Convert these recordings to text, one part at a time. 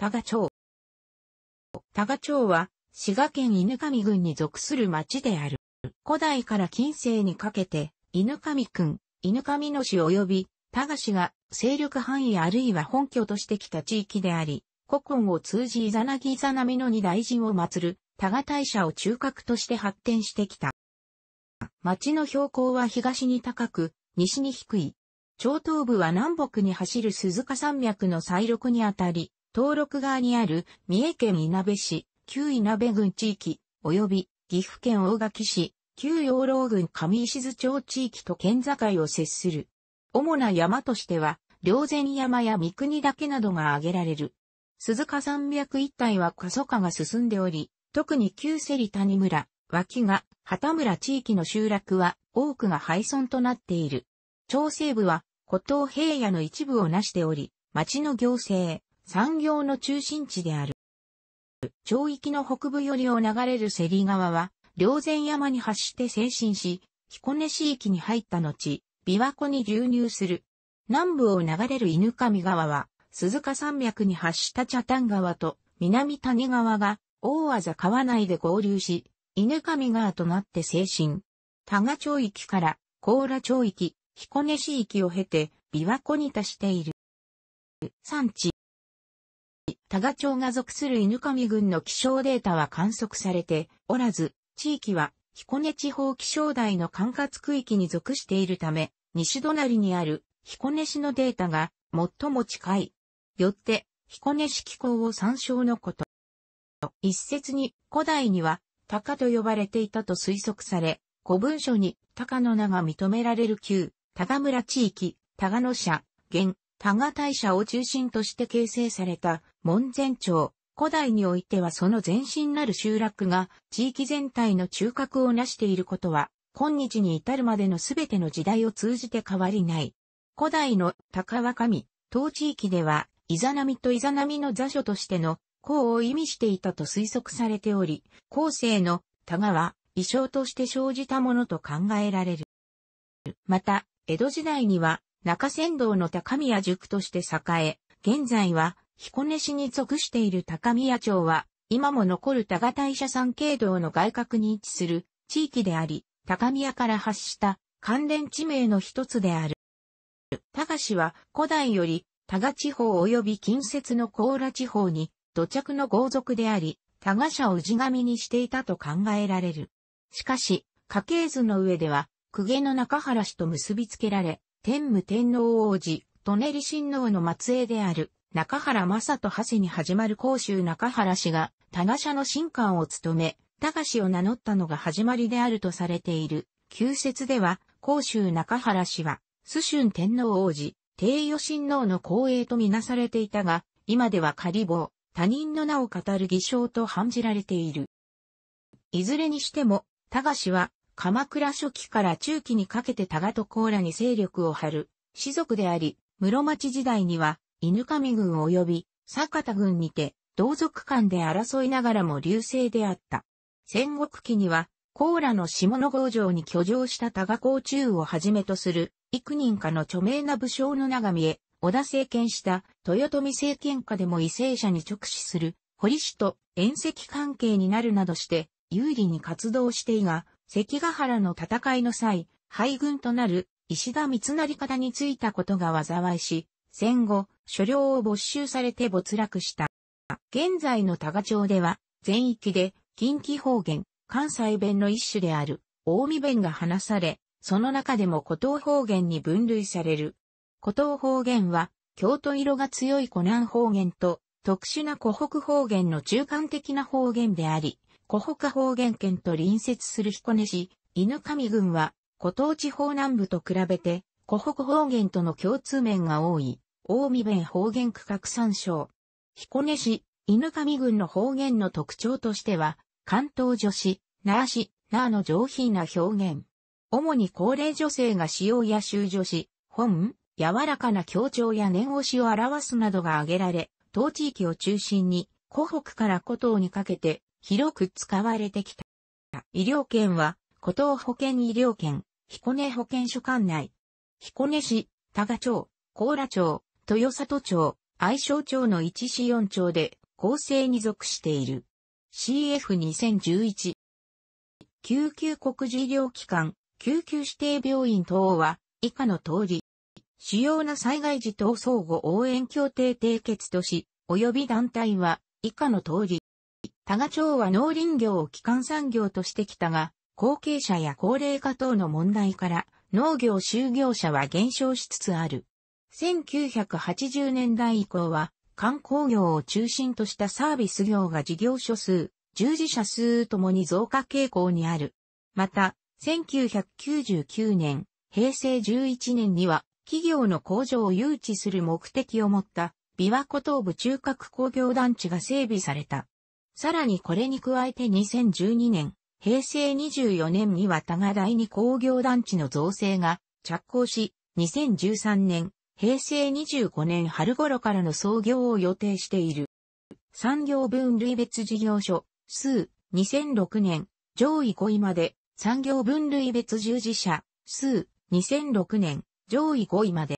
多賀町。多賀町は、滋賀県犬上郡に属する町である。古代から近世にかけて、犬上郡、犬上野市及び、多賀市が勢力範囲あるいは本拠としてきた地域であり、古今を通じイザナギイザナミの二大臣を祀る、多賀大社を中核として発展してきた。町の標高は東に高く、西に低い。町東部は南北に走る鈴鹿山脈の最麓にあたり、登録側にある三重県稲部市、旧稲部郡地域、及び岐阜県大垣市、旧養老郡上石津町地域と県境を接する。主な山としては、両前山や三国岳などが挙げられる。鈴鹿山脈一帯は過疎化が進んでおり、特に旧セリ谷村、脇が、畑村地域の集落は多くが廃村となっている。町西部は、古東平野の一部を成しており、町の行政、産業の中心地である。町域の北部寄りを流れるセリ川は、両前山に発して精神し、彦根市域に入った後、琵琶湖に流入する。南部を流れる犬上川は、鈴鹿山脈に発した茶谷川と南谷川が大技川内で合流し、犬上川となって精神。多賀町域から甲羅町域、彦根市域を経て琵琶湖に達している。産地。多賀町が属する犬上郡の気象データは観測されておらず、地域は彦根地方気象台の管轄区域に属しているため、西隣にある彦根市のデータが最も近い。よって、彦根市気候を参照のこと。一説に古代には鷹と呼ばれていたと推測され、古文書に鷹の名が認められる旧、賀村地域、賀野社、現、多賀大社を中心として形成された門前町。古代においてはその前身なる集落が地域全体の中核を成していることは、今日に至るまでのすべての時代を通じて変わりない。古代の高和神、当地域では、イザナミとイザナミの座所としての項を意味していたと推測されており、後世の多賀は異象として生じたものと考えられる。また、江戸時代には中仙道の高宮塾として栄え、現在は彦根市に属している高宮町は、今も残る多賀大社山系道の外郭に位置する地域であり、高宮から発した関連地名の一つである。多賀市は古代より多賀地方及び近接の甲羅地方に土着の豪族であり、多賀社を氏神にしていたと考えられる。しかし、家系図の上では、公家の中原氏と結びつけられ、天武天皇王子、舎人親王の末裔である、中原正人長に始まる甲州中原氏が、多賀社の神官を務め、多賀氏を名乗ったのが始まりであるとされている。旧説では、甲州中原氏は、須春天皇王子、帝与親王の後衛とみなされていたが、今では仮棒、他人の名を語る偽証と判じられている。いずれにしても、多賀氏は、鎌倉初期から中期にかけて多賀と甲羅に勢力を張る、士族であり、室町時代には、犬上軍及び、坂田軍にて、同族間で争いながらも流星であった。戦国期には、甲羅の下野郷城に居城した多賀甲中をはじめとする、幾人かの著名な武将の長見へ、織田政権した豊臣政権下でも為政者に直視する、堀氏と遠赤関係になるなどして、有利に活動していが、関ヶ原の戦いの際、敗軍となる石田三成方についたことが災いし、戦後、所領を没収されて没落した。現在の多賀町では、全域で近畿方言、関西弁の一種である、近江弁が話され、その中でも古東方言に分類される。古東方言は、京都色が強い湖南方言と、特殊な湖北方言の中間的な方言であり、湖北方言県と隣接する彦根市、犬上郡は、古東地方南部と比べて、湖北方言との共通面が多い、大見弁方言区画参照。彦根市、犬上郡の方言の特徴としては、関東女子、なあし、なあの上品な表現。主に高齢女性が使用や修女子、本、柔らかな強調や念押しを表すなどが挙げられ、当地域を中心に、湖北から古東にかけて、広く使われてきた。医療圏は、古東保健医療圏、彦根保健所管内、彦根市、多賀町、高良町、豊里町、愛称町の一市四町で構成に属している。CF2011 救急国事医療機関、救急指定病院等は以下の通り、主要な災害時等相互応援協定締結とし、及び団体は以下の通り、多賀町は農林業を基幹産業としてきたが、後継者や高齢化等の問題から、農業就業者は減少しつつある。1980年代以降は、観光業を中心としたサービス業が事業所数、従事者数ともに増加傾向にある。また、1999年、平成11年には、企業の工場を誘致する目的を持った、琵琶湖東部中核工業団地が整備された。さらにこれに加えて2012年、平成24年には多賀第二工業団地の造成が着工し、2013年、平成25年春頃からの創業を予定している。産業分類別事業所、数、2006年、上位5位まで、産業分類別従事者、数、2006年、上位5位まで。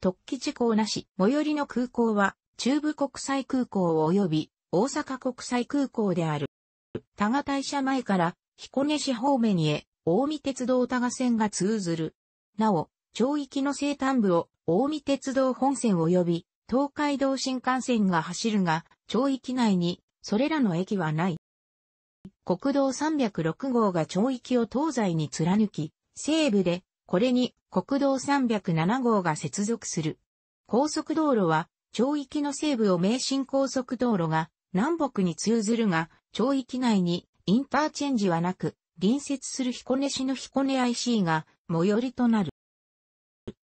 特記事項なし、最寄りの空港は、中部国際空港及び大阪国際空港である。多賀大社前から彦根市方面へ大見鉄道多賀線が通ずる。なお、町域の西端部を大見鉄道本線及び東海道新幹線が走るが、町域内にそれらの駅はない。国道306号が町域を東西に貫き、西部でこれに国道307号が接続する。高速道路は町域の西部を名神高速道路が南北に通ずるが、町域内にインターチェンジはなく、隣接する彦根市の彦根 IC が最寄りとなる。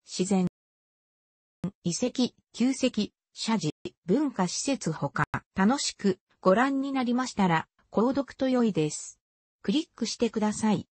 自然、遺跡、旧跡、社寺、文化施設ほか、楽しくご覧になりましたら、購読と良いです。クリックしてください。